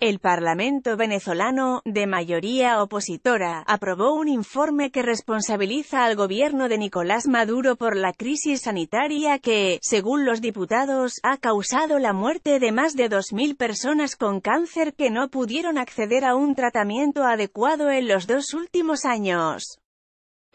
El Parlamento venezolano, de mayoría opositora, aprobó un informe que responsabiliza al gobierno de Nicolás Maduro por la crisis sanitaria que, según los diputados, ha causado la muerte de más de 2.000 personas con cáncer que no pudieron acceder a un tratamiento adecuado en los dos últimos años.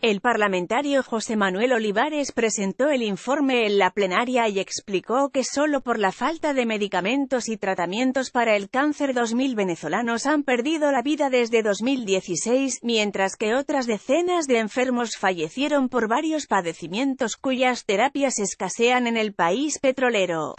El parlamentario José Manuel Olivares presentó el informe en la plenaria y explicó que solo por la falta de medicamentos y tratamientos para el cáncer 2.000 venezolanos han perdido la vida desde 2016, mientras que otras decenas de enfermos fallecieron por varios padecimientos cuyas terapias escasean en el país petrolero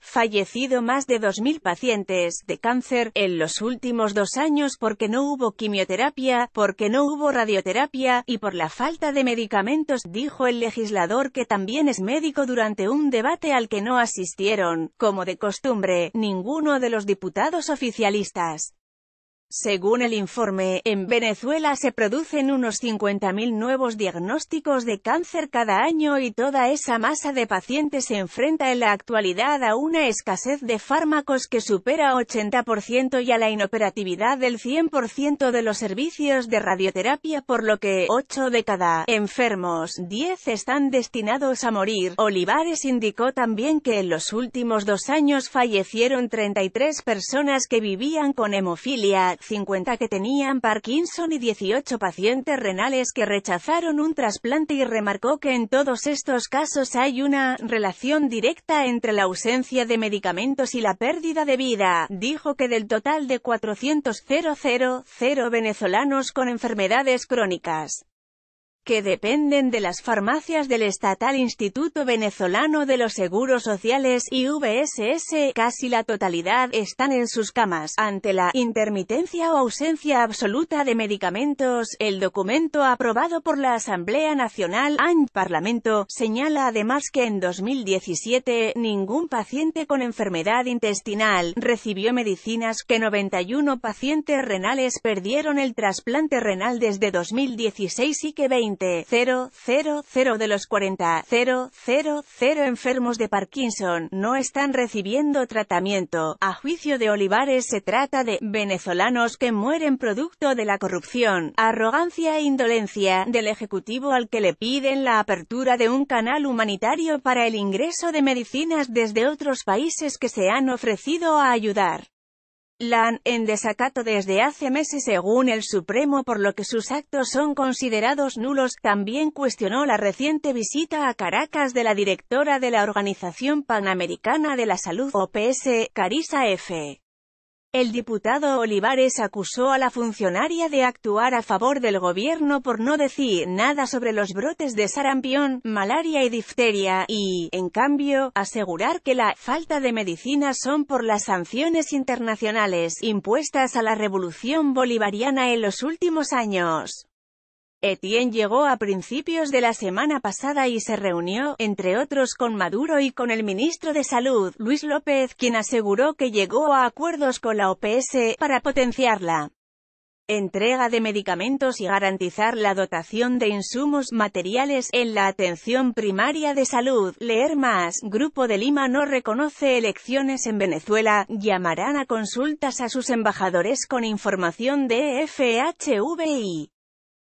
fallecido más de 2.000 pacientes de cáncer en los últimos dos años porque no hubo quimioterapia, porque no hubo radioterapia, y por la falta de medicamentos, dijo el legislador que también es médico durante un debate al que no asistieron, como de costumbre, ninguno de los diputados oficialistas. Según el informe, en Venezuela se producen unos 50.000 nuevos diagnósticos de cáncer cada año y toda esa masa de pacientes se enfrenta en la actualidad a una escasez de fármacos que supera 80% y a la inoperatividad del 100% de los servicios de radioterapia por lo que 8 de cada enfermos, 10 están destinados a morir. Olivares indicó también que en los últimos dos años fallecieron 33 personas que vivían con hemofilia, 50 que tenían Parkinson y 18 pacientes renales que rechazaron un trasplante y remarcó que en todos estos casos hay una relación directa entre la ausencia de medicamentos y la pérdida de vida. Dijo que del total de 400 000 venezolanos con enfermedades crónicas, que dependen de las farmacias del estatal Instituto Venezolano de los Seguros Sociales y VSS, casi la totalidad están en sus camas. Ante la intermitencia o ausencia absoluta de medicamentos, el documento aprobado por la Asamblea Nacional (AN) Parlamento señala además que en 2017 ningún paciente con enfermedad intestinal recibió medicinas, que 91 pacientes renales perdieron el trasplante renal desde 2016 y que 20 000 de los 40, enfermos de Parkinson no están recibiendo tratamiento. A juicio de Olivares se trata de venezolanos que mueren producto de la corrupción, arrogancia e indolencia del Ejecutivo al que le piden la apertura de un canal humanitario para el ingreso de medicinas desde otros países que se han ofrecido a ayudar. LAN, en desacato desde hace meses según el Supremo por lo que sus actos son considerados nulos, también cuestionó la reciente visita a Caracas de la directora de la Organización Panamericana de la Salud, OPS, Carisa F. El diputado Olivares acusó a la funcionaria de actuar a favor del gobierno por no decir nada sobre los brotes de sarampión, malaria y difteria, y, en cambio, asegurar que la falta de medicina son por las sanciones internacionales impuestas a la revolución bolivariana en los últimos años. Etienne llegó a principios de la semana pasada y se reunió, entre otros con Maduro y con el ministro de Salud, Luis López, quien aseguró que llegó a acuerdos con la OPS, para potenciarla entrega de medicamentos y garantizar la dotación de insumos materiales en la atención primaria de salud. Leer más. Grupo de Lima no reconoce elecciones en Venezuela. Llamarán a consultas a sus embajadores con información de FHVI.